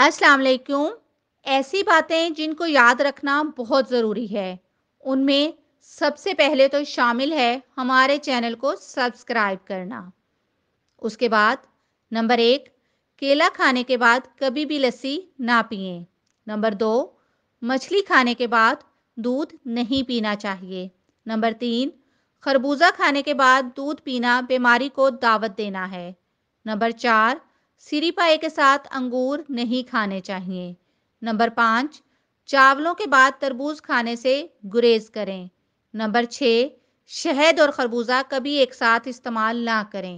अस्सलाम वालेकुम ऐसी बातें जिनको याद रखना बहुत ज़रूरी है उनमें सबसे पहले तो शामिल है हमारे चैनल को सब्सक्राइब करना उसके बाद नंबर एक केला खाने के बाद कभी भी लस्सी ना पिए नंबर दो मछली खाने के बाद दूध नहीं पीना चाहिए नंबर तीन खरबूजा खाने के बाद दूध पीना बीमारी को दावत देना है नंबर चार सीरी पाए के साथ अंगूर नहीं खाने चाहिए नंबर पाँच चावलों के बाद तरबूज खाने से गुरेज करें नंबर छः शहद और खरबूजा कभी एक साथ इस्तेमाल ना करें